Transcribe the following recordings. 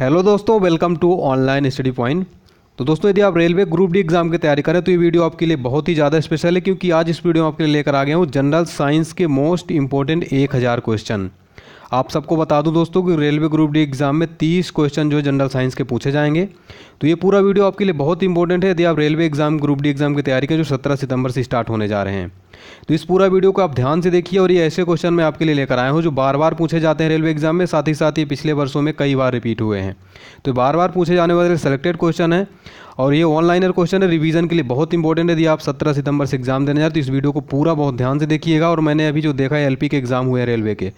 hello दोस्तों welcome to online study point तो दोस्तों यदि आप रेलवे ग्रुप डी एग्जाम की तैयारी करें तो ये वीडियो आपके लिए बहुत ही ज़्यादा स्पेशल है क्योंकि आज इस वीडियो में आपके लिए लेकर आ गया हूँ जनरल साइंस के मोस्ट इंपॉर्टेंट एक हज़ार क्वेश्चन आप सबको बता दूं दोस्तों कि रेलवे ग्रुप डी एग्ज़ाम में तीस क्वेश्चन जो जनरल साइंस के पूछे जाएंगे तो ये पूरा वीडियो आपके लिए बहुत इंपॉर्टेंट है यदि आप railway exam group D exam की तैयारी करें जो सत्रह सितंबर से स्टार्ट होने जा रहे हैं तो इस पूरा वीडियो को आप ध्यान से देखिए और ये ऐसे क्वेश्चन मैं आपके लिए लेकर आया हूँ जो बार बार पूछे जाते हैं रेलवे एग्जाम में साथ ही साथ ये पिछले वर्षों में कई बार रिपीट हुए हैं तो बार बार पूछे जाने वाले सेलेक्टेड क्वेश्चन है और ये ऑनलाइनर क्वेश्चन है रिवीजन के लिए बहुत इंपॉर्टेंट है यदि आप 17 सितंबर से एग्जाम देने जाए तो इस वीडियो को पूरा बहुत ध्यान से देखिएगा और मैंने अभी जो देखा है एल के एग्जाम हुए हैं रेलवे के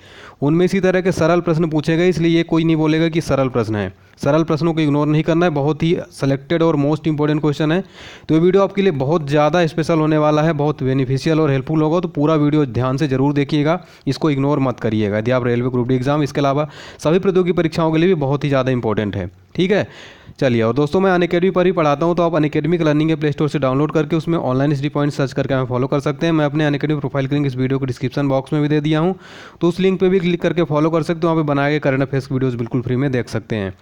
उनमें इसी तरह के सरल प्रश्न पूछे गए इसलिए ये कोई नहीं बोलेगा कि सरल प्रश्न है सरल प्रश्नों को इग्नोर नहीं करना है बहुत ही सेलेक्टेड और मोस्ट इंपॉर्टेंट क्वेश्चन है तो ये वीडियो आपके लिए बहुत ज़्यादा स्पेशल होने वाला है बहुत बेनिफिशियल और हेल्पफुल होगा तो पूरा वीडियो ध्यान से जरूर देखिएगा इसको इग्नोर मत करिएगा यदि आप रेलवे ग्रुप डी एग्जाम इसके अलावा सभी प्रतियोगी परीक्षाओं के लिए भी बहुत ही ज़्यादा इंपॉर्टेंट है ठीक है चलिए और दोस्तों मैं अनकेडमी पर ही पढ़ाता हूँ तो आप अनकेडमिक लर्निंग के प्ले स्टोर से डाउनलोड करके उसमें ऑनलाइन स्टडी पॉइंट सर्च करके हमें फॉलो कर सकते हैं मैं अपने अनकेडमी प्रोफाइल लिंक इस वीडियो को डिस्क्रिप्शन बॉक्स में भी दे दिया हूँ तो उस लिंक पर भी क्लिक करके फॉलो कर सकते हो वहाँ पर बनाए गए करंट अफेयर्स वीडियोज़ बिल्कुल फ्री में देख सकते हैं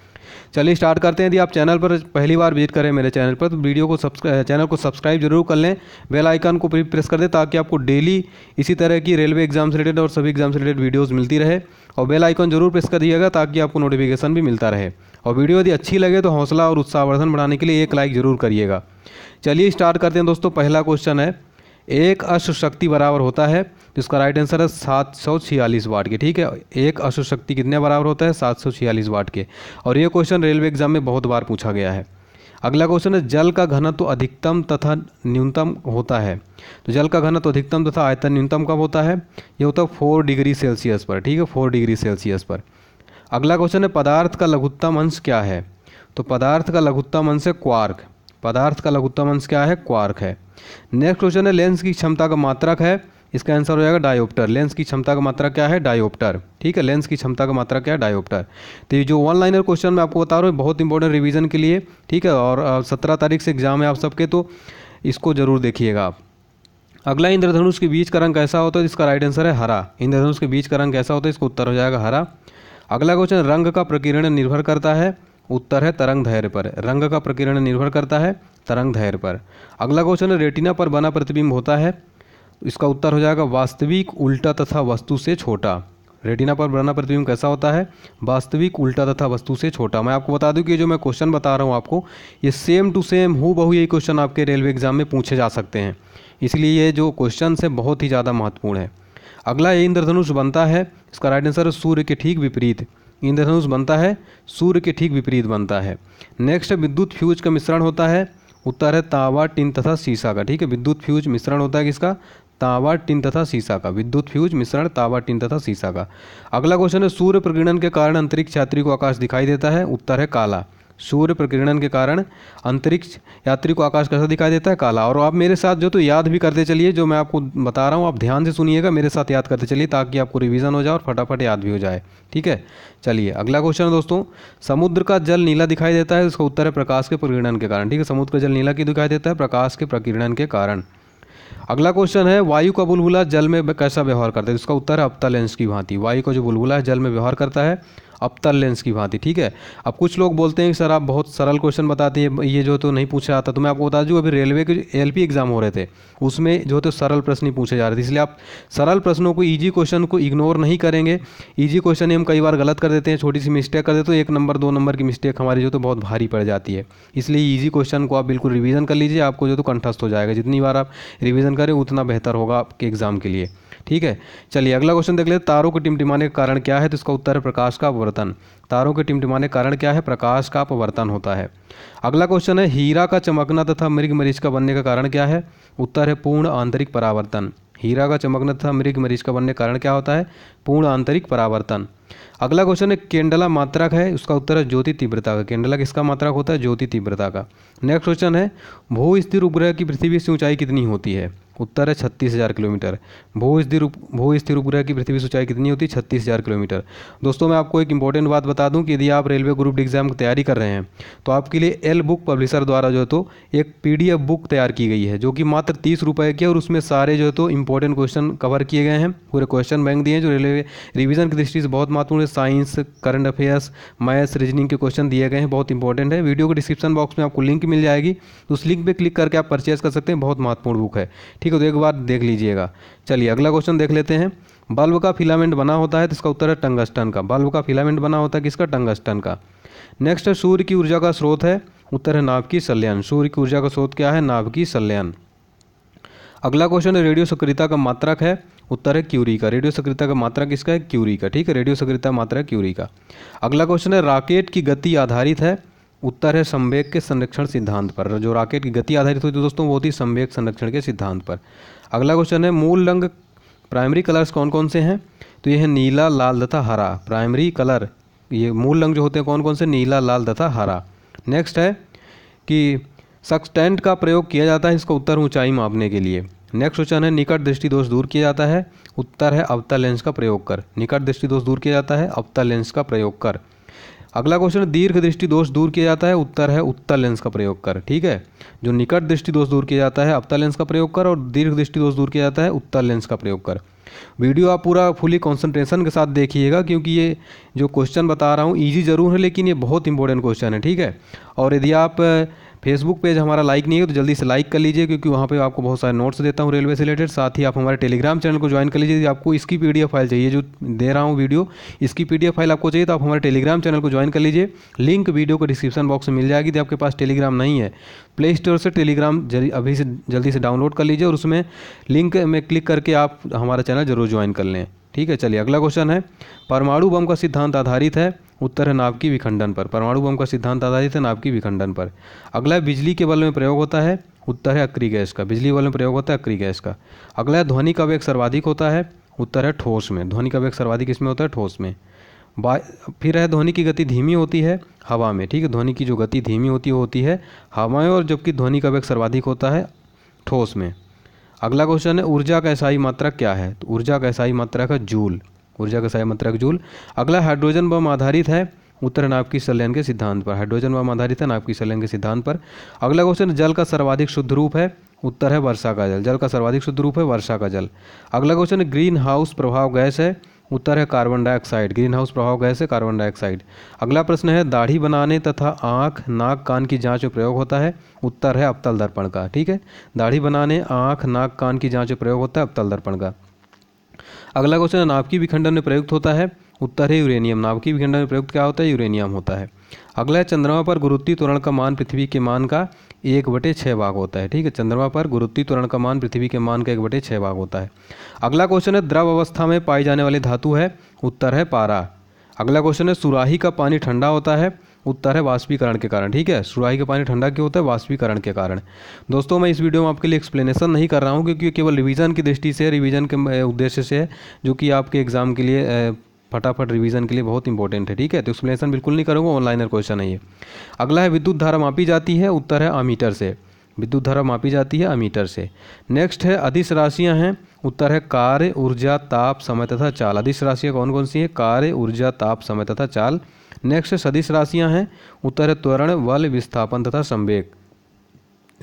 चलिए स्टार्ट करते हैं यदि आप चैनल पर पहली बार विजिट करें मेरे चैनल पर तो वीडियो को सब्सक्राइब चैनल को सब्सक्राइब जरूर कर लें बेल आइकन को प्रेस कर दें ताकि आपको डेली इसी तरह की रेलवे एग्जाम रिलेटेड और सभी एग्जाम से रिलेटेड वीडियोज़ मिलती रहे और बेल आइकन जरूर प्रेस कर दिएगा ताकि आपको नोटिफिकेशन भी मिलता रहे और वीडियो यदि अच्छी लगे तो हौसला और उत्साहवर्धन बढ़ाने के लिए एक लाइक जरूर करिएगा चलिए स्टार्ट करते हैं दोस्तों पहला क्वेश्चन है एक अश्व शक्ति बराबर होता है जिसका राइट आंसर है सात सौ छियालीस वाट के ठीक है एक अश्व शक्ति कितने बराबर होता है सात सौ छियालीस वाट के और ये क्वेश्चन रेलवे एग्जाम में बहुत बार पूछा गया है अगला क्वेश्चन है जल का घनत्व तो अधिकतम तथा न्यूनतम होता है तो जल का घनत्व तो अधिकतम तथा आयतन न्यूनतम कब होता है ये होता है फोर डिग्री सेल्सियस पर ठीक है फोर डिग्री सेल्सियस पर अगला क्वेश्चन है पदार्थ का लघुत्तम अंश क्या है तो पदार्थ का लघुत्तम अंश है क्वार्क पदार्थ का लघुत्तम अंश क्या है क्वार्क है नेक्स्ट क्वेश्चन है लेंस की क्षमता का मात्रक है इसका आंसर हो जाएगा डायोप्टर लेंस की क्षमता का मात्रा क्या है डायोप्टर ठीक है लेंस की क्षमता का मात्रा क्या है डायोप्टर तो ये जो वन लाइनर क्वेश्चन मैं आपको बता रहा हूँ बहुत इंपॉर्टेंट रिवीजन के लिए ठीक है और सत्रह तारीख से एग्जाम है आप सबके तो इसको जरूर देखिएगा आप अगला इंद्रधनुष के बीच का रंग कैसा होता है इसका राइट आंसर है हरा इंद्रधनुष के बीच का रंग कैसा होता है इसका उत्तर हो जाएगा हरा अगला क्वेश्चन रंग का प्रकीर्ण निर्भर करता है उत्तर है तरंग धैर्य पर रंग का प्रकीर्ण निर्भर करता है तरंग धैर्य पर अगला क्वेश्चन है रेटिना पर बना प्रतिबिंब होता है इसका उत्तर हो जाएगा वास्तविक उल्टा तथा वस्तु से छोटा रेटिना पर बना प्रतिबिंब कैसा होता है वास्तविक उल्टा तथा वस्तु से छोटा मैं आपको बता दूं कि जो मैं क्वेश्चन बता रहा हूँ आपको ये सेम टू सेम हु बहु यही क्वेश्चन आपके रेलवे एग्जाम में पूछे जा सकते हैं इसलिए ये जो क्वेश्चन है बहुत ही ज़्यादा महत्वपूर्ण है अगला ये इंद्रधनुष बनता है इसका राइट आंसर सूर्य के ठीक विपरीत इंद्रधनुष बनता है सूर्य के ठीक विपरीत बनता है नेक्स्ट विद्युत फ्यूज का मिश्रण होता है उत्तर है तावा टिन तथा सीसा का ठीक है विद्युत फ्यूज मिश्रण होता है किसका तावा टिन तथा सीसा का विद्युत फ्यूज मिश्रण तावा टिन तथा सीसा का अगला क्वेश्चन है सूर्य प्रगणन के कारण अंतरिक्ष यात्री को आकाश दिखाई देता है उत्तर है काला सूर्य प्रकीर्णन के कारण अंतरिक्ष यात्री को आकाश कैसा दिखाई देता है काला और आप मेरे साथ जो तो याद भी करते चलिए जो मैं आपको बता रहा हूँ आप ध्यान से सुनिएगा मेरे साथ याद करते चलिए ताकि आपको रिविज़न हो जाए और फटाफट याद भी हो जाए ठीक है चलिए अगला क्वेश्चन दोस्तों समुद्र का जल नीला दिखाई देता है उसका उत्तर है प्रकाश के प्रकीर्णन के कारण ठीक है समुद्र का जल नीला क्यों दिखाई देता है प्रकाश के प्रकीर्णन के कारण अगला क्वेश्चन है वायु का बुलबुला जल में कैसा व्यवहार करता है इसका उत्तर है अपता लेंस की भांति वायु का जो बुलबुला है जल में व्यवहार करता है अवतल लेंस की भांति ठीक है अब कुछ लोग बोलते हैं कि सर आप बहुत सरल क्वेश्चन बताते हैं ये जो तो नहीं पूछा जाता तो मैं आपको बता दूँ अभी रेलवे के एल एग्ज़ाम हो रहे थे उसमें जो तो सरल प्रश्न ही पूछे जा रहे थे इसलिए आप सरल प्रश्नों को ईजी क्वेश्चन को इग्नोर नहीं करेंगे ईजी क्वेश्चन हम कई बार गलत कर देते हैं छोटी सी मिस्टेक कर देते तो एक नंबर दो नंबर की मिस्टेक हमारी जो तो बहुत भारी पड़ जाती है इसलिए ईजी क्वेश्चन को आप बिल्कुल रिविज़न कर लीजिए आपको जो तो कंठस्थ हो जाएगा जितनी बार आप रिविज़न करें उतना बेहतर होगा आपके एग्ज़ाम के लिए ठीक है चलिए अगला क्वेश्चन देख लेते तारों के टिमटिमाने का कारण क्या है तो इसका उत्तर है प्रकाश का अपवर्तन तारों के टिमटिमाने का कारण क्या है प्रकाश का अपवर्तन होता है अगला क्वेश्चन है हीरा का चमकना तथा मृग मरीज का बनने का कारण क्या है उत्तर है पूर्ण आंतरिक परावर्तन हीरा का चमकना तथा मृग मरीज का बनने का कारण क्या होता है पूर्ण आंतरिक परावर्तन अगला क्वेश्चन है केंडला मात्रक है उसका उत्तर है ज्योति तीव्रता का केंडला किसका मात्रक होता है ज्योति तीव्रता का नेक्स्ट क्वेश्चन है भू स्थिर उपग्रह की पृथ्वी से ऊंचाई कितनी होती है उत्तर है छत्तीस हज़ार किलोमीटर भू स्थिर भू स्थिर उपग्रह की पृथ्वी से ऊंचाई कितनी होती है छत्तीस हज़ार किलोमीटर दोस्तों मैं आपको एक इंपॉर्टेंट बात बता दूं कि यदि आप रेलवे ग्रुप एग्ज़ाम की तैयारी कर रहे हैं तो आपके लिए एल बुक पब्लिशर द्वारा जो है तो एक पी बुक तैयार की गई है जो कि मात्र तीस रुपये की और उसमें सारे जो है तो इंपॉर्टेंट क्वेश्चन कवर किए गए हैं पूरे क्वेश्चन बैंक दिए हैं जो रेलवे रिविज़न की दृष्टि से बहुत महत्वपूर्ण science current affairs maths reasoning के क्वेश्चन दिए गए हैं बहुत इंपॉर्टेंट है वीडियो के डिस्क्रिप्शन बॉक्स में आपको लिंक मिल जाएगी तो उस लिंक पर क्लिक करके आप परचेज कर सकते हैं बहुत महत्वपूर्ण बुक है ठीक है तो एक बार देख लीजिएगा चलिए अगला क्वेश्चन देख लेते हैं बल्ब का फिलामेंट बना होता है तो इसका उत्तर है टंगस्टन का बल्ब का फिलामेंट बना होता है किसका टंगस्टन का नेक्स्ट सूर्य की ऊर्जा का स्रोत है उत्तर है नाभिकीय की सूर्य की ऊर्जा का स्रोत क्या है नाभिकीय की अगला क्वेश्चन है रेडियो सक्रियता का मात्रक है उत्तर है क्यूरी का रेडियो सक्रियता का मात्रक इसका है क्यूरी का ठीक है रेडियो सक्रियता मात्रा क्यूरी का अगला क्वेश्चन है राकेट की गति आधारित है उत्तर है संवेग के संरक्षण सिद्धांत पर जो राकेट की गति आधारित होती है दोस्तों वो होती संवेग संरक्षण के सिद्धांत पर अगला क्वेश्चन है मूल रंग प्राइमरी कलर्स कौन कौन से हैं तो ये है नीला लाल तथा हरा प्राइमरी कलर ये मूल रंग जो होते हैं कौन कौन से नीला लाल तथा हरा नेक्स्ट है कि सक्सटेंट का प्रयोग किया जाता है इसका उत्तर ऊंचाई मापने के लिए नेक्स्ट क्वेश्चन है निकट दृष्टि दोष दूर किया जाता है उत्तर है अवतल लेंस का प्रयोग कर निकट दृष्टि दोष दूर किया जाता है अवतल लेंस का प्रयोग कर अगला क्वेश्चन दीर्घ दृष्टि दोष दूर किया जाता है उत्तर है उत्तर लेंस का प्रयोग कर ठीक है जो निकट दृष्टि दोष दूर किया जाता है अवतल लेंस का प्रयोग कर और दीर्घ दृष्टि दोष दूर किया जाता है उत्तर लेंस का प्रयोग कर वीडियो आप पूरा फुली कंसंट्रेशन के साथ देखिएगा क्योंकि ये जो क्वेश्चन बता रहा हूँ ईजी ज़रूर है लेकिन ये बहुत इंपॉर्टेंट क्वेश्चन है ठीक है और यदि आप फेसबुक पेज हमारा लाइक नहीं है तो जल्दी से लाइक कर लीजिए क्योंकि वहाँ पे आपको बहुत सारे नोट्स देता हूँ रेलवे से रिलेटेड साथ ही आप हमारे टेलीग्राम चैनल को ज्वाइन कर लीजिए आपको इसकी पी फाइल चाहिए जो दे रहा हूँ वीडियो इसकी पी फाइल आपको चाहिए तो आप हमारे टेलीग्राम चैनल को ज्वाइन कर लीजिए लिंक वीडियो को डिस्क्रिप्शन बॉक्स में मिल जाएगी यदि तो आपके पास टेलीग्राम नहीं है प्ले स्टोर से टेलीग्राम अभी से जल्दी से डाउनलोड कर लीजिए और उसमें लिंक में क्लिक करके आप हमारा चैनल जरूर ज्वाइन कर लें ठीक है चलिए अगला क्वेश्चन है परमाणु बम का सिद्धांत आधारित है उत्तर है नाव की विखंडन पर परमाणु बम का सिद्धांत आधारित है नाव की विखंडन पर अगला बिजली के बल में प्रयोग होता है उत्तर है अक्री गैस का बिजली बल में प्रयोग होता है अक्री गैस का अगला है ध्वनि का वेग सर्वाधिक होता है उत्तर है ठोस में ध्वनि का वेग सर्वाधिक इसमें होता है ठोस में बा फिर है ध्वनि की गति धीमी होती है हवा में ठीक है ध्वनि की जो गति धीमी होती है होती है हवा में और जबकि ध्वनि का वेग सर्वाधिक होता है ठोस में अगला क्वेश्चन है ऊर्जा का ऐसाई मात्रा क्या है तो ऊर्जा का ऐसाई मात्रा का जूल ऊर्जा का मात्रक जूल अगला हाइड्रोजन बम आधारित है उत्तर नाप की संलयन के सिद्धांत पर हाइड्रोजन बम आधारित है नाप की संलयन के सिद्धांत पर अगला क्वेश्चन जल का सर्वाधिक शुद्ध रूप है उत्तर है वर्षा का जल जल का सर्वाधिक शुद्ध रूप है वर्षा का जल अगला क्वेश्चन ग्रीन हाउस प्रभाव गैस है उत्तर है कार्बन डाइऑक्साइड ग्रीन हाउस प्रभाव गैस है कार्बन डाइऑक्साइड अगला प्रश्न है दाढ़ी बनाने तथा आँख नाक कान की जांच में प्रयोग होता है उत्तर है अवतल दर्पण का ठीक है दाढ़ी बनाने आँख नाक कान की जांच में प्रयोग होता है अवतल दर्पण का अगला क्वेश्चन है नाभिकीय विखंडन में प्रयुक्त होता है उत्तर है यूरेनियम नाभिकीय विखंडन में प्रयुक्त क्या होता है यूरेनियम होता है अगला है चंद्रमा पर गुरुत्वीय त्वरण का मान पृथ्वी के मान का एक बटे छः भाग होता है ठीक है चंद्रमा पर गुरुत्वीय त्वरण का मान पृथ्वी के मान का एक बटे छः भाग होता है अगला क्वेश्चन है द्रव अवस्था में पाई जाने वाली धातु है उत्तर है पारा अगला क्वेश्चन है सुराही का पानी ठंडा होता है उत्तर है वाष्पीकरण के कारण ठीक है सुराही का पानी ठंडा क्यों होता है वाष्पीकरण के कारण दोस्तों मैं इस वीडियो में आपके लिए एक्सप्लेनेशन नहीं कर रहा हूँ क्योंकि केवल रिवीजन की दृष्टि से रिवीजन के उद्देश्य से है जो कि आपके एग्जाम के लिए फटाफट रिवीजन के लिए बहुत इंपॉर्टेंट है ठीक है तो एक्सप्लेनेशन बिल्कुल नहीं करूँगा ऑनलाइनर क्वेश्चन है ये अगला है विद्युत धारा मापी जाती है उत्तर है अमीटर से विद्युत धारा मापी जाती है अमीटर से नेक्स्ट है अधिस राशियाँ हैं उत्तर है कार्य ऊर्जा ताप समय तथा चाल अधिस राशियाँ कौन कौन सी हैं कार्य ऊर्जा ताप समय तथा चाल नेक्स्ट सदिश राशियां हैं उत्तर है त्वरण बल विस्थापन तथा संवेग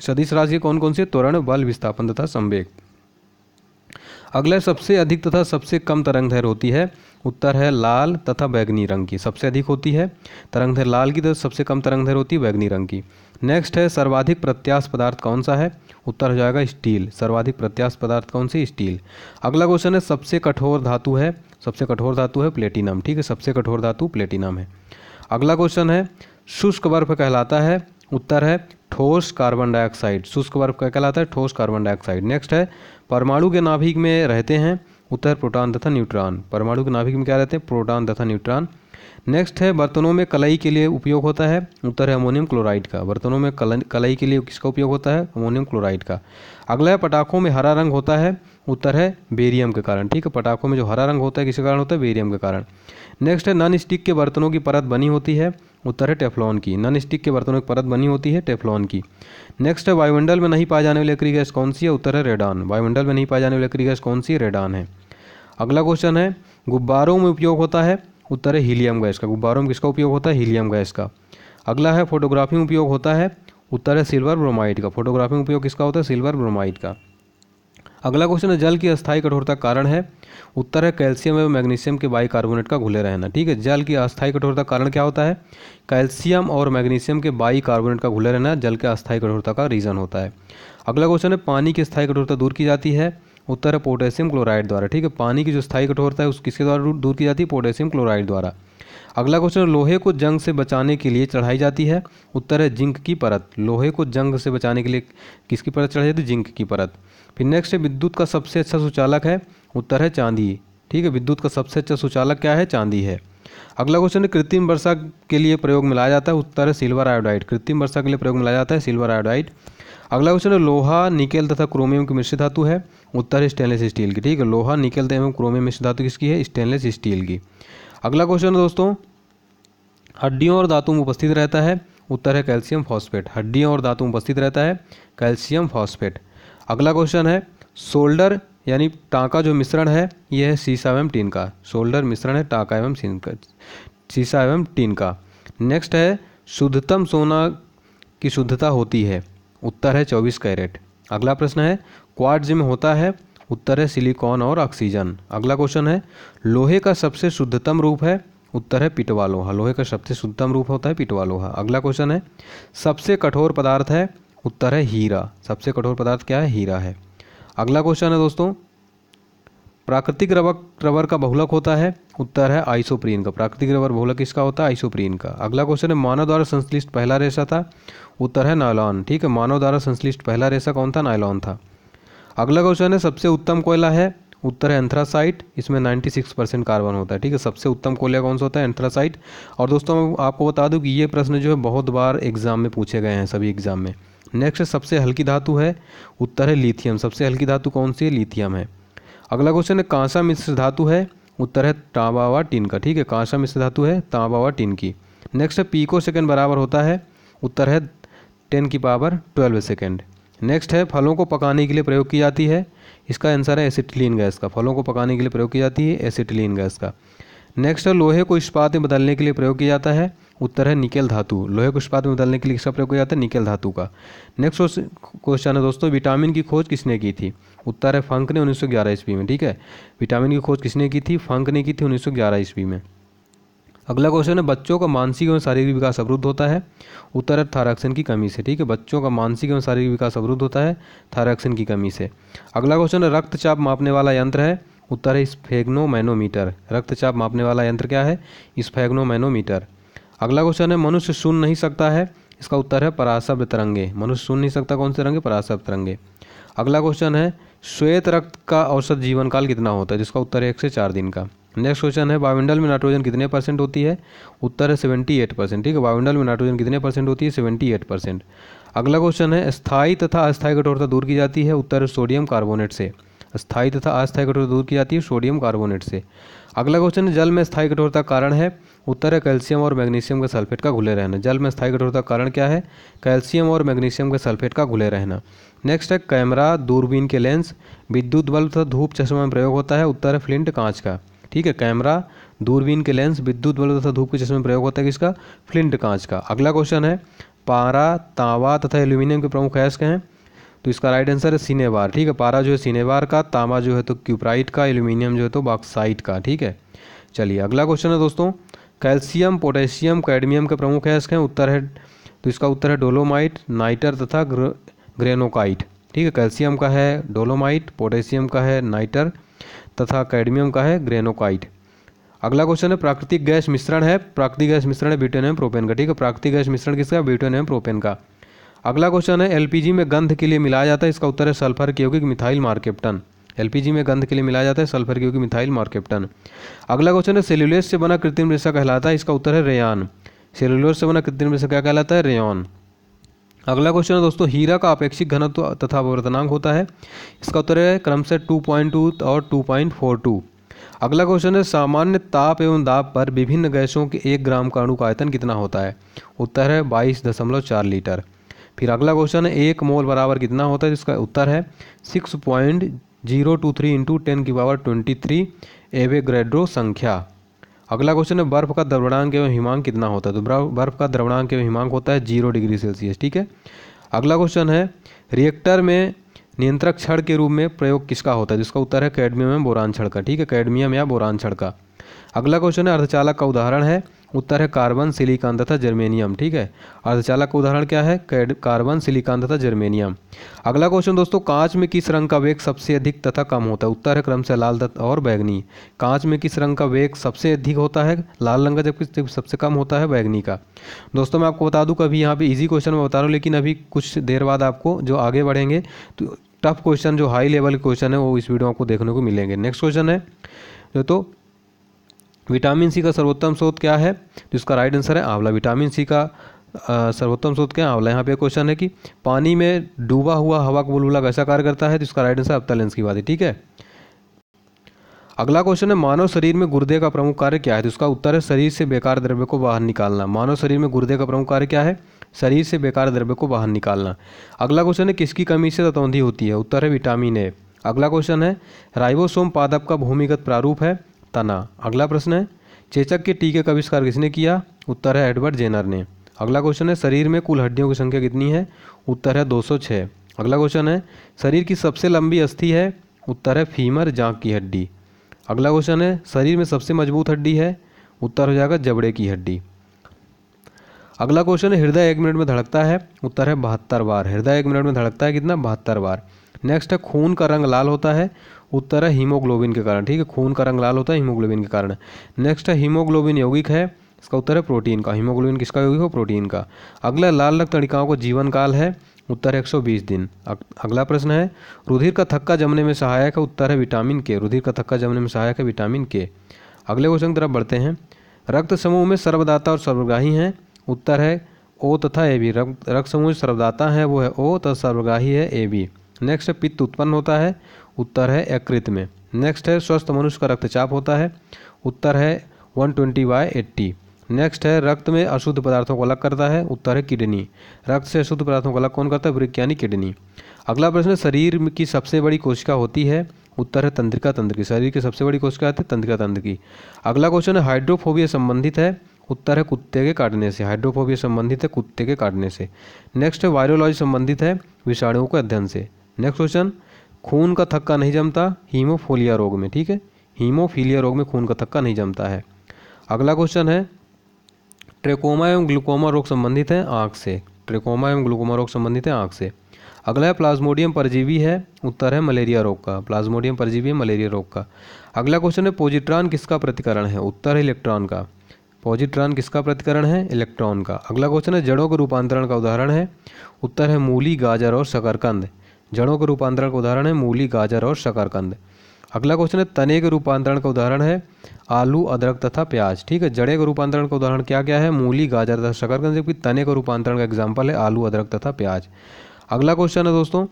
सदिश राशि कौन कौन सी त्वरण बल विस्थापन तथा संवेग अगला सबसे अधिक तथा सबसे कम तरंग धैर्य होती है उत्तर है लाल तथा बैगनी रंग की सबसे अधिक होती है तरंगधर लाल की तो सबसे कम तरंगधर होती है बैगनी रंग की नेक्स्ट है सर्वाधिक प्रत्यास पदार्थ कौन सा है उत्तर हो जाएगा स्टील सर्वाधिक प्रत्यास पदार्थ कौन सी स्टील अगला क्वेश्चन है सबसे कठोर धातु है सबसे कठोर धातु है प्लेटिनम ठीक है सबसे कठोर धातु प्लेटिनम है अगला क्वेश्चन है शुष्क बर्फ कहलाता है उत्तर है ठोस कार्बन डाइऑक्साइड शुष्क बर्फ क्या कहलाता है ठोस कार्बन डाइऑक्साइड नेक्स्ट है परमाणु के नाभिक में रहते हैं उत्तर प्रोटॉन तथा न्यूट्रॉन परमाणु के नाभिक में क्या रहते हैं प्रोटॉन तथा न्यूट्रॉन नेक्स्ट है बर्तनों में कलई के लिए उपयोग होता है उत्तर है अमोनियम क्लोराइड का बर्तनों में कलाई कलई के लिए किसका उपयोग होता है अमोनियम क्लोराइड का अगला है पटाखों में हरा रंग होता है उत्तर है बेरियम के कारण ठीक है पटाखों में जो हरा रंग होता है किसके कारण होता है बेरियम के कारण नेक्स्ट है नॉन स्टिक के बर्तनों की परत बनी होती है उत्तर है टेफ्लॉन की नॉन स्टिक के बर्तनों की परत बनी होती है टेफ्लॉन की नेक्स्ट है वायुमंडल में नहीं पाए जाने वाली लकड़ी गैस कौन सी है उत्तर है रेडान वायुमंडल में नहीं पाए जाने वाली लकड़ी गैस कौन सी है रेडान है अगला क्वेश्चन है गुब्बारों में उपयोग होता है उत्तर है हीलियम गैस का गुब्बारों में किसका उपयोग होता है हीलियम गैस का अगला है फोटोग्राफी में उपयोग होता है उत्तर है सिल्वर ब्रोमाइड का फोटोग्राफी में उपयोग किसका होता है सिल्वर ब्रोमाइड का अगला क्वेश्चन है जल की अस्थायी कठोरता कारण है उत्तर है कैल्शियम एवं मैग्नीशियम के कार्बोनेट का घुले रहना ठीक है जल की अस्थायी कठोरता कारण क्या होता है कैल्शियम और मैग्नीशियम के कार्बोनेट का घुले रहना जल के अस्थायी कठोरता का रीजन होता है अगला क्वेश्चन है पानी की स्थायी कठोरता दूर की जाती है उत्तर है पोटेशियम क्लोराइड द्वारा ठीक है पानी की जो स्थायी कठोरता है उस किसके द्वारा दूर की जाती है पोटेशियम क्लोराइड द्वारा अगला क्वेश्चन लोहे को जंग से बचाने के लिए चढ़ाई जाती है उत्तर है जिंक की परत लोहे को जंग से बचाने के लिए किसकी परत चढ़ाई जाती है जिंक की परत फिर नेक्स्ट है विद्युत का सबसे अच्छा सुचालक है उत्तर है चांदी ठीक है विद्युत का सबसे अच्छा सुचालक क्या है चांदी है अगला क्वेश्चन है कृत्रिम वर्षा के लिए प्रयोग में लाया जाता है उत्तर है सिल्वर आयोडाइड कृत्रिम वर्षा के लिए प्रयोग में लाया जाता है सिल्वर आयोडाइड अगला क्वेश्चन है लोहा निकेल तथा क्रोमियम की मिश्र धातु है उत्तर है स्टेनलेस स्टील की ठीक है लोहा निकेल एवं क्रोमियम मिश्र धातु किसकी है स्टेनलेस स्टील की अगला क्वेश्चन है दोस्तों हड्डियों और धातु में उपस्थित रहता है उत्तर है कैल्शियम फॉस्फेट हड्डियों और धातु में उपस्थित रहता है कैल्शियम फॉस्फेट अगला क्वेश्चन है शोल्डर यानी टाँका जो मिश्रण है यह है सीसा एवं टीन का शोल्डर मिश्रण है टाँका एवं सीन का सीसा एवं टीन का नेक्स्ट है शुद्धतम सोना की शुद्धता होती है उत्तर है चौबीस कैरेट अगला प्रश्न है क्वार्ट्ज में होता है उत्तर है सिलिकॉन और ऑक्सीजन अगला क्वेश्चन है लोहे का सबसे शुद्धतम रूप है उत्तर है पिटवा लोहा लोहे का सबसे शुद्धतम रूप होता है पिटवा लोहा अगला क्वेश्चन है सबसे कठोर पदार्थ है उत्तर है हीरा सबसे कठोर पदार्थ क्या है हीरा है अगला क्वेश्चन है दोस्तों प्राकृतिक रबर रबर का बहुलक होता है उत्तर है आइसोप्रीन का प्राकृतिक रबर बहुलक किसका होता है आइसोप्रीन का अगला क्वेश्चन है मानव द्वारा संश्लिष्ट पहला रेशा था उत्तर है नायलॉन ठीक है मानव द्वारा संश्लिष्ट पहला रेशा कौन था नायलॉन था अगला क्वेश्चन है सबसे उत्तम कोयला है उत्तर है एंथ्रासाइट इसमें 96 परसेंट कार्बन होता है ठीक है सबसे उत्तम कोयला कौन सा होता है एंथ्रासाइट और दोस्तों आपको बता दूं कि ये प्रश्न जो है बहुत बार एग्जाम में पूछे गए हैं सभी एग्जाम में नेक्स्ट सबसे हल्की धातु है उत्तर है लिथियम सबसे हल्की धातु कौन सी है लिथियम है अगला क्वेश्चन है कांसा मिश्र धातु है उत्तर है तांबा व टिन का ठीक है कांसा मिश्र धातु है तांबा व टिन की नेक्स्ट पीको सेकेंड बराबर होता है उत्तर है टेन की पावर ट्वेल्व सेकेंड नेक्स्ट है फलों को पकाने के लिए प्रयोग की जाती है इसका आंसर है एसिटिलीन गैस का फलों को पकाने के लिए प्रयोग की जाती है एसिटिलीन गैस का नेक्स्ट है लोहे को इस्पात में बदलने के लिए प्रयोग किया जाता है उत्तर है निकेल धातु लोहे को उत्पाद में बदलने के लिए किसका प्रयोग किया जाता है निकेल धातु का नेक्स्ट क्वेश्चन है दोस्तों विटामिन की खोज किसने की थी उत्तर है फंक ने उन्नीस सौ ग्यारह ईस्वी में ठीक है विटामिन की खोज किसने की थी फंक ने की थी उन्नीस सौ ग्यारह ईस्वी में अगला क्वेश्चन है बच्चों का मानसिक एवं शारीरिक विकास अवरुद्ध होता है उत्तर है थायरॉक्सिन की कमी से ठीक है बच्चों का मानसिक एवं शारीरिक विकास अवरुद्ध होता है थायरॉक्सिन की कमी से अगला क्वेश्चन है रक्तचाप मापने वाला यंत्र है उत्तर है स्फेग्नोमैनोमीटर रक्तचाप मापने वाला यंत्र क्या है स्फेग्नोमैनोमीटर अगला क्वेश्चन है मनुष्य सुन नहीं सकता है इसका उत्तर है पराशब्द तरंगे मनुष्य सुन नहीं सकता कौन से तरंगे पराशब्द तरंगे अगला क्वेश्चन है श्वेत रक्त का औसत जीवन काल कितना होता है जिसका उत्तर है एक से चार दिन का नेक्स्ट क्वेश्चन है वायुमंडल में नाइट्रोजन कितने परसेंट होती है उत्तर है सेवेंटी एट परसेंट ठीक है वायुमंडल में नाइट्रोजन कितने परसेंट होती है सेवेंटी एट परसेंट अगला क्वेश्चन है स्थायी तथा अस्थायी कठोरता दूर की जाती है उत्तर सोडियम कार्बोनेट से स्थायी तथा अस्थायी कठोरता दूर की जाती है सोडियम कार्बोनेट से अगला क्वेश्चन है जल में स्थायी कठोरता कारण है उत्तर है कैल्शियम और मैग्नीशियम के सल्फेट का घुले रहना जल में स्थायी कठोरता का कारण क्या है कैल्शियम और मैग्नीशियम के सल्फेट का घुले रहना नेक्स्ट है कैमरा दूरबीन के लेंस विद्युत बल्ब तथा धूप चश्मा में प्रयोग होता है उत्तर है फ्लिंट कांच का ठीक है कैमरा दूरबीन के लेंस विद्युत बल्ब तथा धूप के चश्मे में प्रयोग होता है किसका फ्लिंट कांच का अगला क्वेश्चन है पारा तांवा तथा एल्यूमिनियम के प्रमुख अयस्क हैं तो इसका राइट आंसर है सीनेवार ठीक है पारा जो है सीनेवार का तांबा जो है तो क्यूपराइट का एल्यूमिनियम जो है तो बॉक्साइट का ठीक है चलिए अगला क्वेश्चन है दोस्तों कैल्शियम पोटेशियम कैडमियम के प्रमुख है इसके उत्तर है तो इसका उत्तर है डोलोमाइट नाइटर तथा ग्र, ग्रेनोकाइट ठीक है कैल्शियम का है डोलोमाइट पोटेशियम का है नाइटर तथा कैडमियम का है ग्रेनोकाइट अगला क्वेश्चन है प्राकृतिक गैस मिश्रण है प्राकृतिक गैस मिश्रण है ब्यूटेन एम प्रोपेन का ठीक है प्राकृतिक गैस मिश्रण किसका ब्यूटेन एम प्रोपेन का अगला क्वेश्चन है एलपीजी में गंध के लिए मिलाया जाता है इसका उत्तर है सल्फर के योगिक मिथाइल मार्केप्टन एलपीजी में गंध के लिए मिलाया जाता है सल्फर की योगिक मिथाइल मार्केप्टन अगला क्वेश्चन है सेल्युलस से बना कृत्रिम रेशा कहलाता है इसका उत्तर है रेयान सेल्यूलोज से बना कृत्रिम रेशा क्या कहलाता है रेयन अगला क्वेश्चन है दोस्तों हीरा का अपेक्षिक घनत्व तथा वर्तनांक होता है इसका उत्तर है क्रम से 2.2 और 2.42 अगला क्वेश्चन है सामान्य ताप एवं दाब पर विभिन्न गैसों के एक ग्राम का अणु का आयतन कितना होता है उत्तर है बाईस दशमलव चार लीटर फिर अगला क्वेश्चन है एक मोल बराबर कितना होता है जिसका उत्तर है six point zero two three into ten की पावर ट्वेंटी थ्री एवेग्रेड्रो संख्या अगला क्वेश्चन है बर्फ का द्रवणांक एवं हिमांक कितना होता है तो बर्फ का द्रवणांक एवं हिमांक होता है जीरो डिग्री सेल्सियस ठीक है अगला क्वेश्चन है रिएक्टर में नियंत्रक क्षण के रूप में प्रयोग किसका होता है जिसका उत्तर है कैडमियम एवं बोरान छड़ का ठीक है कैडमियम या बोरान छड़ का अगला क्वेश्चन है अर्धचालक का उदाहरण है उत्तर है कार्बन सिलिकॉन तथा जर्मेनियम ठीक है अर्धचालक का उदाहरण क्या है कार्बन सिलिकॉन तथा जर्मेनियम अगला क्वेश्चन दोस्तों कांच में किस रंग का वेग सबसे अधिक तथा कम होता है उत्तर है क्रम से लाल और बैगनी कांच में किस रंग का वेग सबसे अधिक होता है लाल रंग का जबकि सबसे कम होता है बैगनी का दोस्तों मैं आपको बता दूँ कभी यहाँ पर ईजी क्वेश्चन में बता रहा हूँ लेकिन अभी कुछ देर बाद आपको जो आगे बढ़ेंगे तो टफ क्वेश्चन जो हाई लेवल क्वेश्चन है वो इस वीडियो आपको देखने को मिलेंगे नेक्स्ट क्वेश्चन है तो विटामिन सी का सर्वोत्तम स्रोत क्या है जिसका राइट आंसर है आंवला विटामिन सी का सर्वोत्तम स्रोत क्या है आंवला यहाँ पे क्वेश्चन है कि पानी में डूबा हुआ हवा का बुलबुला कैसा कार्य करता है जिसका राइट आंसर अब्तालेंस की बात है ठीक है अगला क्वेश्चन है मानव शरीर में गुर्दे का प्रमुख कार्य क्या है तो इसका उत्तर है शरीर से बेकार द्रव्य को बाहर निकालना मानव शरीर में गुर्दे का प्रमुख कार्य क्या है शरीर से बेकार द्रव्य को बाहर निकालना अगला क्वेश्चन है किसकी कमी से ततौंधी होती है उत्तर है विटामिन ए अगला क्वेश्चन है राइबोसोम पादप का भूमिगत प्रारूप है तना अगला प्रश्न है चेचक के टीके का आविष्कार किसने किया उत्तर है एडवर्ड जेनर ने अगला क्वेश्चन है शरीर में कुल हड्डियों की संख्या कितनी है उत्तर है दो अगला क्वेश्चन है शरीर की सबसे लंबी अस्थि है उत्तर है फीमर जाँक की हड्डी अगला क्वेश्चन है शरीर में सबसे मजबूत हड्डी है उत्तर हो जाएगा जबड़े की हड्डी अगला क्वेश्चन है हृदय एक मिनट में धड़कता है उत्तर है बहत्तर बार हृदय एक मिनट में धड़कता है कितना बहत्तर बार नेक्स्ट है खून का रंग लाल होता है उत्तर है हीमोग्लोबिन के कारण ठीक है खून का रंग लाल होता है हीमोग्लोबिन के कारण नेक्स्ट है हीमोग्लोबिन यौगिक है इसका उत्तर है प्रोटीन का हीमोग्लोबिन किसका यौगिक है प्रोटीन का अगला लाल रक्त तड़िकाओं का जीवन काल है उत्तर है बीस दिन अगला प्रश्न है रुधिर का थक्का जमने में सहायक है उत्तर है विटामिन के रुधिर का थक्का जमने में सहायक है विटामिन के अगले क्वेश्चन की तरफ बढ़ते हैं रक्त समूह में सर्वदाता और सर्वग्राही हैं उत्तर है ओ तथा ए बी रक्त समूह सर्वदाता है वो है ओ तथा सर्वग्राही है ए बी नेक्स्ट पित्त उत्पन्न होता है उत्तर है यकृत में नेक्स्ट है स्वस्थ मनुष्य का रक्तचाप होता है उत्तर है one twenty by eighty next है रक्त में अशुद्ध पदार्थों को अलग करता है उत्तर है किडनी रक्त से अशुद्ध पदार्थों को अलग कौन करता है वृज्ञानी यानी किडनी अगला प्रश्न शरीर की सबसे बड़ी कोशिका होती है उत्तर है तंत्रिका तंत्र की शरीर की सबसे बड़ी कोशिका है तंत्रिका तंत्र की अगला क्वेश्चन है हाइड्रोफोबिया संबंधित है उत्तर है कुत्ते के काटने से हाइड्रोफोबिया संबंधित है कुत्ते के काटने से नेक्स्ट है वायरोलॉजी संबंधित है विषाणुओं के अध्ययन से नेक्स्ट क्वेश्चन खून का थक्का नहीं जमता हीमोफोलिया रोग में ठीक है हीमोफीलिया रोग में खून का थक्का नहीं जमता है अगला क्वेश्चन है ट्रेकोमा एवं ग्लूकोमा रोग संबंधित है आँख से ट्रेकोमा एवं ग्लूकोमा रोग संबंधित है आँख से अगला है प्लाज्मोडियम परजीवी है उत्तर है मलेरिया रोग का प्लाज्मोडियम परजीवी है मलेरिया रोग का अगला क्वेश्चन है पोजिट्रॉन किसका प्रतिकरण है उत्तर है इलेक्ट्रॉन का पॉजिट्रॉन किसका प्रतिकरण है इलेक्ट्रॉन का अगला क्वेश्चन है जड़ों के रूपांतरण का उदाहरण है उत्तर है मूली गाजर और शकरकंद जड़ों के रूपांतरण का उदाहरण है मूली गाजर और शकरकंद अगला क्वेश्चन है तने के रूपांतरण का उदाहरण है आलू अदरक तथा प्याज ठीक है जड़े के रूपांतरण का उदाहरण क्या क्या है मूली गाजर तथा शकरकंद जबकि तने का रूपांतरण का एग्जाम्पल है आलू अदरक तथा प्याज अगला क्वेश्चन है दोस्तों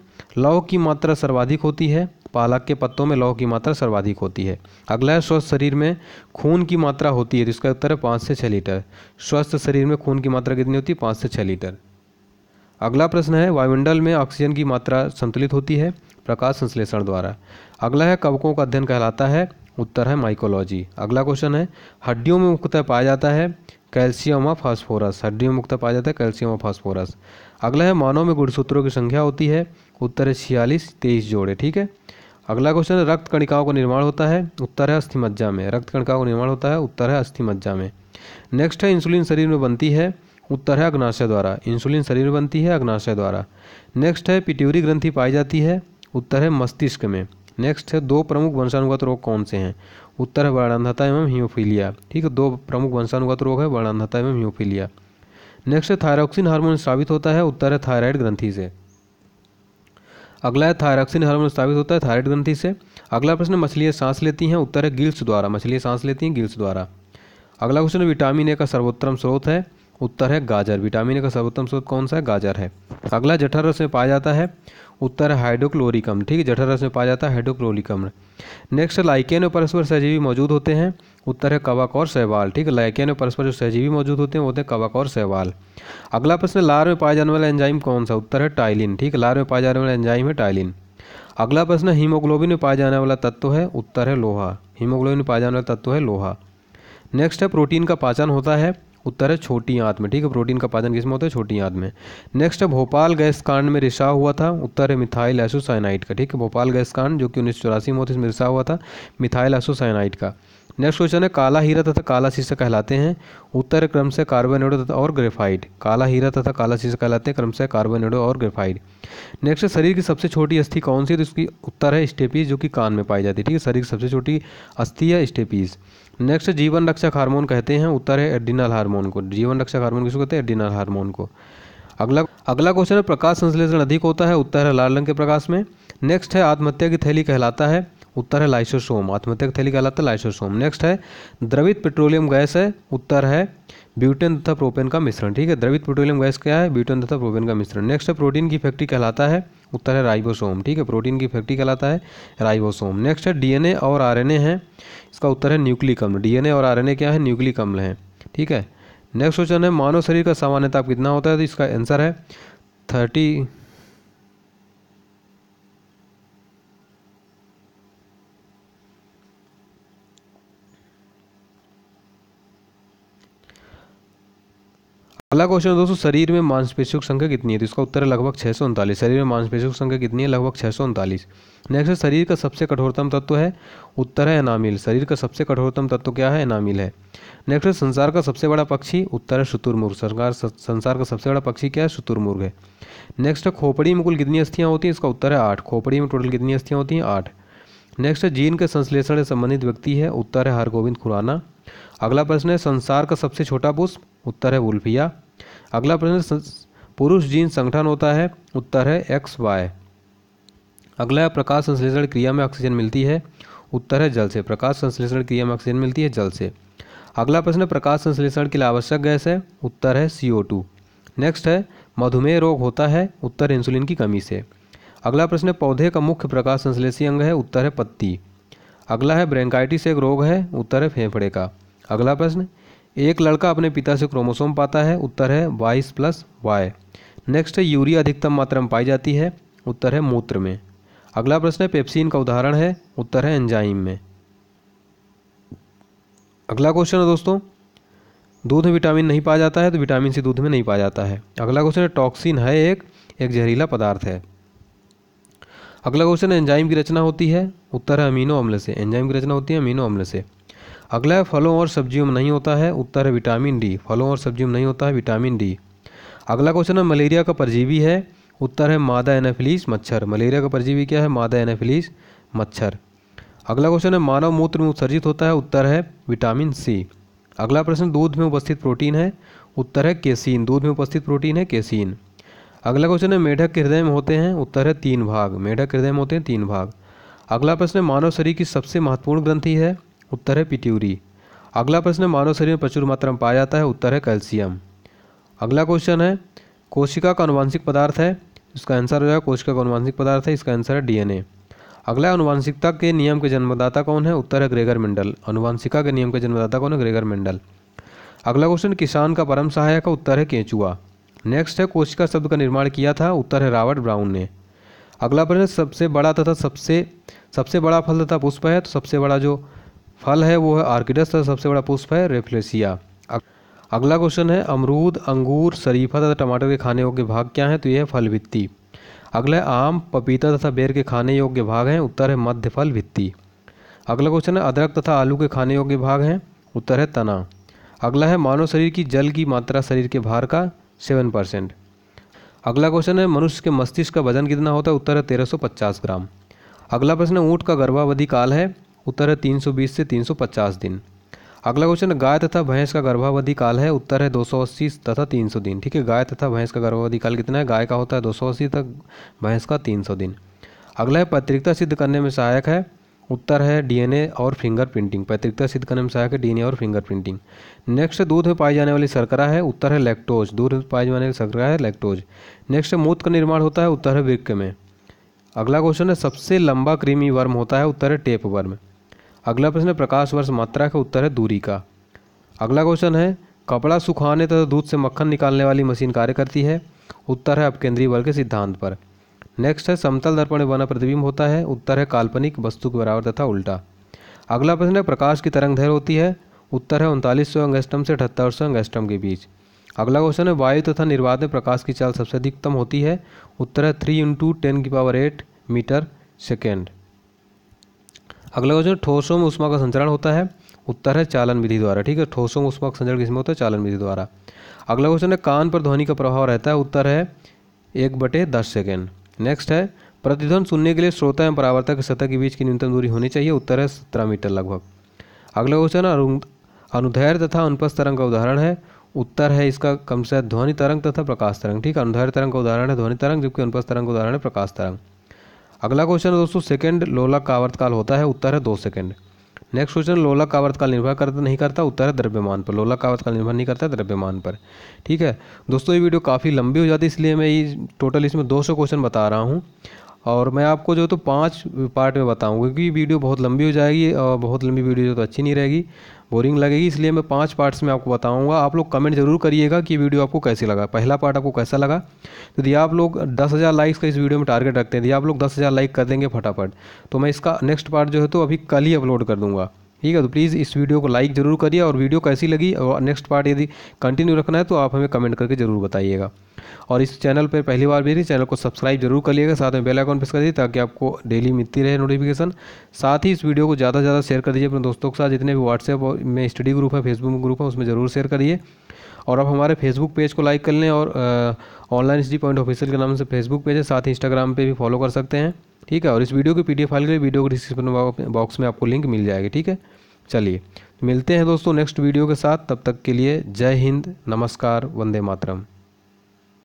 लौ की मात्रा सर्वाधिक होती है पालक के पत्तों में लौ की मात्रा सर्वाधिक होती है अगला है स्वस्थ शरीर में खून की मात्रा होती है जिसका उत्तर है पाँच से छः लीटर स्वस्थ शरीर में खून की मात्रा कितनी होती है पाँच से छः लीटर अगला प्रश्न है वायुमंडल में ऑक्सीजन की मात्रा संतुलित होती है प्रकाश संश्लेषण द्वारा अगला है कवकों का अध्ययन कहलाता है उत्तर है माइकोलॉजी अगला क्वेश्चन है हड्डियों में मुख्यतः पाया जाता है कैल्शियम और फास्फोरस हड्डियों में मुख्यतः पाया जाता है कैल्शियम और फास्फोरस अगला है मानव में गुणसूत्रों की संख्या होती है उत्तर है छियालीस तेईस जोड़े ठीक है अगला क्वेश्चन है रक्त कणिकाओं का निर्माण होता है उत्तर है अस्थिमज्जा में रक्त कणिकाओं का निर्माण होता है उत्तर है अस्थिमज्जा में नेक्स्ट है इंसुलिन शरीर में बनती है उत्तर है अग्नाशय द्वारा इंसुलिन शरीर बनती है अग्नाशय द्वारा नेक्स्ट है पिट्यूरी ग्रंथि पाई जाती है उत्तर है मस्तिष्क में नेक्स्ट है दो प्रमुख वंशानुगत रोग कौन से हैं उत्तर है वर्णांधता एवं हीमोफीलिया ठीक है दो प्रमुख वंशानुगत रोग है वर्णांधता एवं हीमोफीलिया नेक्स्ट है थायरॉक्सिन हार्मोन स्थापित होता है उत्तर है थायराइड ग्रंथि से अगला है थायरॉक्सिन हार्मोन स्थापित होता है थायराइड ग्रंथि से अगला प्रश्न मछलियाँ सांस लेती हैं उत्तर है गिल्स द्वारा मछलियाँ सांस लेती हैं गिल्स द्वारा अगला क्वेश्चन विटामिन ए का सर्वोत्तम स्रोत है उत्तर है गाजर विटामिन ए का सर्वोत्तम स्रोत कौन सा है गाजर है अगला जठर रस में पाया जाता है उत्तर है हाइड्रोक्लोरिकम ठीक है जठर रस में पाया जाता है हाइड्रोक्लोरिकम नेक्स्ट लाइकेन और परस्पर सहजीवी मौजूद होते हैं उत्तर है कवक और सहवाल ठीक है लाइकेन और परस्पर जो सहजीवी मौजूद होते हैं वो होते हैं कवक और सहवाल अगला प्रश्न लार में पाया जाने वाला एंजाइम कौन सा उत्तर है टाइलिन ठीक है लार में पाया जाने वाला एंजाइम है टाइलिन अगला प्रश्न हीमोग्लोबिन में पाया जाने वाला तत्व है उत्तर है लोहा हीमोग्लोबिन में पाया जाने वाला तत्व है लोहा नेक्स्ट है प्रोटीन का पाचन होता है उत्तर है छोटी आंत में ठीक है प्रोटीन का पाचन किसमें होता है छोटी आंत में नेक्स्ट है भोपाल गैस कांड में रिसा हुआ था उत्तर है मिथाइल एसोसाइनाइट का ठीक है भोपाल गैस कांड जो कि उन्नीस में होता है इसमें रिसा हुआ था मिथाइल एसोसाइनाइट का नेक्स्ट क्वेश्चन है काला हीरा तथा काला शीशा कहलाते हैं उत्तर क्रम से कार्बोनेडो तथा और ग्रेफाइड काला हीरा तथा काला शीशा कहलाते हैं क्रम से कार्बोनेडो और ग्रेफाइड नेक्स्ट शरीर की सबसे छोटी अस्थि कौन सी है तो इसकी उत्तर है स्टेपीज जो कि कान में पाई जाती है ठीक है शरीर की सबसे छोटी अस्थि है स्टेपीज नेक्स्ट जीवन रक्षक हार्मोन कहते हैं उत्तर है एडिनल हार्मोन को जीवन रक्षक हार्मोन किसको कहते हैं एडिनल हार्मोन को अगला अगला क्वेश्चन है प्रकाश संश्लेषण अधिक होता है उत्तर है लाल रंग के प्रकाश में नेक्स्ट है आत्महत्या की थैली कहलाता है उत्तर है लाइसोसोम की थैली कहलाता है लाइसोसोम नेक्स्ट है द्रवित पेट्रोलियम गैस है उत्तर है ब्यूटेन तथा प्रोपेन का मिश्रण ठीक है द्रवित पेट्रोलियम गैस क्या है ब्यूटेन तथा प्रोपेन का मिश्रण नेक्स्ट है प्रोटीन की फैक्ट्री कहलाता है उत्तर है राइबोसोम ठीक है प्रोटीन की फैक्ट्री कहलाता है राइबोसोम नेक्स्ट है डीएनए और आरएनए है इसका उत्तर है न्यूक्लिक अम्ल डीएनए और आरएनए क्या है न्यूक्लिक अम्ल है ठीक है नेक्स्ट क्वेश्चन है मानव शरीर का सामान्य ताप कितना होता है तो इसका आंसर है थर्टी अगला क्वेश्चन है दोस्तों शरीर में मांसपेशियों की संख्या कितनी है तो इसका उत्तर है लगभग छः सौ उनतालीस शरीर में मांसपेशियों की संख्या कितनी है लगभग छः सौ उनतालीस नेक्स्ट है शरीर का सबसे कठोरतम तत्व है उत्तर है एनामिल शरीर का सबसे कठोरतम तत्व क्या है एनामिल है नेक्स्ट है संसार का सबसे बड़ा पक्षी उत्तर है शुतुरमुर्ग सरकार संसार का सबसे बड़ा पक्षी क्या है शुतुरमुर्ग है नेक्स्ट है खोपड़ी में कुल कितनी अस्थियाँ होती हैं इसका उत्तर है आठ खोपड़ी में टोटल कितनी अस्थियाँ होती हैं आठ नेक्स्ट है जीन के संश्लेषण से संबंधित व्यक्ति है उत्तर है हरगोविंद खुराना अगला प्रश्न है संसार का सबसे छोटा पुष्प उत्तर है वुल्फिया अगला प्रश्न पुरुष जीन संगठन होता है उत्तर है एक्स वाई अगला प्रकाश संश्लेषण क्रिया में ऑक्सीजन मिलती है उत्तर है जल से प्रकाश संश्लेषण क्रिया में ऑक्सीजन मिलती है जल से अगला प्रश्न प्रकाश संश्लेषण के लिए आवश्यक गैस है उत्तर है सी नेक्स्ट है मधुमेह रोग होता है उत्तर इंसुलिन की कमी से अगला प्रश्न पौधे का मुख्य प्रकाश संश्लेषी अंग है उत्तर है पत्ती अगला है ब्रेंकाइटिस एक रोग है उत्तर है फेफड़े का अगला प्रश्न एक लड़का अपने पिता से क्रोमोसोम पाता है उत्तर है वाइस प्लस वाई नेक्स्ट है यूरिया अधिकतम मात्रा में पाई जाती है उत्तर है मूत्र में अगला प्रश्न है पेप्सिन का उदाहरण है उत्तर है एंजाइम में अगला क्वेश्चन है दोस्तों दूध में विटामिन नहीं पाया जाता है तो विटामिन सी दूध में नहीं पाया जाता है अगला क्वेश्चन है टॉक्सिन है एक एक जहरीला पदार्थ है अगला क्वेश्चन एंजाइम की रचना होती है उत्तर है अमीनो अम्ल से एंजाइम की रचना होती है अमीनो अम्ल से अगला है फलों और सब्जियों में नहीं होता है उत्तर है विटामिन डी फलों और सब्जियों में नहीं होता है विटामिन डी अगला क्वेश्चन है मलेरिया का परजीवी है उत्तर है मादा एनाफिलीस मच्छर मलेरिया का परजीवी क्या है मादा एनाफिलीस मच्छर अगला क्वेश्चन है मानव मूत्र में उत्सर्जित होता है उत्तर है विटामिन सी अगला प्रश्न दूध में उपस्थित प्रोटीन है उत्तर है केसीन दूध में उपस्थित प्रोटीन है केसीन अगला क्वेश्चन है मेढक के हृदय में होते हैं उत्तर है तीन भाग मेढक हृदय में होते हैं तीन भाग अगला प्रश्न है मानव शरीर की सबसे महत्वपूर्ण ग्रंथि है उत्तर है पिट्यूरी अगला प्रश्न मानव शरीर में प्रचुर मात्रा में पाया जाता है उत्तर है कैल्शियम अगला क्वेश्चन है कोशिका का अनुवांशिक पदार्थ है इसका आंसर हो जाएगा कोशिका का अनुवांशिक पदार्थ है इसका आंसर है डीएनए अगला अनुवांशिकता के नियम के जन्मदाता कौन है उत्तर है ग्रेगर मेंडल अनुवांशिका के नियम के जन्मदाता कौन है ग्रेगर मेंडल अगला क्वेश्चन किसान का परम सहायक उत्तर है केंचुआ नेक्स्ट है कोशिका शब्द का निर्माण किया था उत्तर है रावर्ट ब्राउन ने अगला प्रश्न सबसे बड़ा तथा सबसे सबसे बड़ा फल तथा पुष्प है तो सबसे बड़ा जो फल है वो है आर्किडस तथा सबसे बड़ा पुष्प है रेफ्लेसिया अगला क्वेश्चन है अमरूद अंगूर शरीफा तथा टमाटर के खाने योग्य भाग क्या तो है तो यह है फल भित्ती अगला है आम पपीता तथा बेर के खाने योग्य भाग हैं उत्तर है मध्य फल भित्ती अगला क्वेश्चन है अदरक तथा आलू के खाने योग्य भाग हैं उत्तर है तना अगला है मानव शरीर की जल की मात्रा शरीर के भार का सेवन परसेंट अगला क्वेश्चन है मनुष्य के मस्तिष्क का वजन कितना होता है उत्तर है तेरह ग्राम अगला प्रश्न ऊँट का गर्भावधि काल है उत्तर है 320 से 350 दिन अगला क्वेश्चन गाय तथा भैंस का गर्भावधि काल है उत्तर है 280 तथा 300 दिन ठीक है गाय तथा भैंस का गर्भावधि काल कितना है गाय का होता है 280 तक भैंस का 300 दिन अगला है पैतृकता सिद्ध करने में सहायक है उत्तर है डीएनए और फिंगर प्रिंटिंग पैतृकता सिद्ध करने में सहायक है डीएनए और फिंगर प्रिंटिंग नेक्स्ट दूध में पाई जाने वाली शर्करा है उत्तर है लैक्टोज दूध में पाई जाने वाली शर्करा है लैक्टोज नेक्स्ट मूत का निर्माण होता है उत्तर है वृक्ष में अगला क्वेश्चन है सबसे लंबा क्रीमी वर्म होता है उत्तर है टेप वर्म अगला प्रश्न है प्रकाश वर्ष मात्रा का उत्तर है दूरी का अगला क्वेश्चन है कपड़ा सुखाने तथा दूध से मक्खन निकालने वाली मशीन कार्य करती है उत्तर है अपकेंद्रीय बल के सिद्धांत पर नेक्स्ट है समतल दर्पण में बना प्रतिबिंब होता है उत्तर है काल्पनिक वस्तु के बराबर तथा उल्टा अगला प्रश्न है प्रकाश की तरंग धैर्य होती है उत्तर है उनतालीस सौ अंगस्टम से अठहत्तर सौ अंगस्टम के बीच अगला क्वेश्चन है वायु तथा निर्वाध में प्रकाश की चाल सबसे अधिकतम होती है उत्तर है थ्री इंटू टेन की पावर एट मीटर सेकेंड अगला क्वेश्चन ठोसोम उष्मा का संचरण होता है उत्तर है चालन विधि द्वारा ठीक है ठोसोम उष्मा का संचरण किसमें होता है चालन विधि द्वारा अगला क्वेश्चन है कान पर ध्वनि का प्रभाव रहता है उत्तर है एक बटे दस सेकेंड नेक्स्ट है प्रतिध्वन सुनने के लिए श्रोता एवं परावर्तक सतह के बीच की न्यूनतम दूरी होनी चाहिए उत्तर है सत्रह मीटर लगभग अगला क्वेश्चन अनुधैर्य तथा अनुपस्थ तरंग का उदाहरण है उत्तर है इसका कम से ध्वनि तरंग तथा प्रकाश तरंग ठीक है अनुधैर्य तरंग का उदाहरण है ध्वनि तरंग जबकि अनुपस्थ तरंग का उदाहरण है प्रकाश तरंग अगला क्वेश्चन है दोस्तों सेकेंड लोलक का आवर्तकाल होता है उत्तर है दो सेकेंड नेक्स्ट क्वेश्चन लोलक का आवर्तकाल निर्भर करता नहीं करता उत्तर है द्रव्यमान पर लोलक का आवर्तकाल निर्भर नहीं करता द्रव्यमान पर ठीक है दोस्तों ये वीडियो काफ़ी लंबी हो जाती है इसलिए मैं ये टोटल इसमें 200 क्वेश्चन बता रहा हूँ और मैं आपको जो तो पाँच पार्ट में बताऊंगा क्योंकि वीडियो बहुत लंबी हो जाएगी और बहुत लंबी वीडियो जो तो अच्छी नहीं रहेगी बोरिंग लगेगी इसलिए मैं पाँच पार्ट्स में आपको बताऊँगा आप लोग कमेंट जरूर करिएगा कि वीडियो आपको कैसे लगा पहला पार्ट आपको कैसा लगा तो यदि आप लोग दस हज़ार लाइक्स का इस वीडियो में टारगेट रखते हैं यदि आप लोग दस हज़ार लाइक कर देंगे फटाफट तो मैं इसका नेक्स्ट पार्ट जो है तो अभी कल ही अपलोड कर दूँगा ठीक है तो प्लीज़ इस वीडियो को लाइक ज़रूर करिए और वीडियो कैसी लगी और नेक्स्ट पार्ट यदि कंटिन्यू रखना है तो आप हमें कमेंट करके ज़रूर बताइएगा और इस चैनल पर पहली बार भी चैनल को सब्सक्राइब जरूर कर साथ में बेल आइकॉन प्रेस कर दीजिए ताकि आपको डेली मिलती रहे नोटिफिकेशन साथ ही इस वीडियो को ज़्यादा से ज़्यादा शेयर कर दीजिए अपने दोस्तों के साथ जितने भी व्हाट्सएप में स्टडी ग्रुप है फेसबुक ग्रुप है उसमें ज़रूर शेयर करिए और आप हमारे फेसबुक पेज को लाइक कर लें और ऑनलाइन डी पॉइंट ऑफिशियल के नाम से फेसबुक पेज है साथ ही इंस्टाग्राम पर भी फॉलो कर सकते हैं ठीक है और इस वीडियो की पीडीएफ फाइल के लिए वीडियो के डिस्क्रिप्शन बॉक्स में आपको लिंक मिल जाएगी ठीक है चलिए मिलते हैं दोस्तों नेक्स्ट वीडियो के साथ तब तक के लिए जय हिंद नमस्कार वंदे मातरम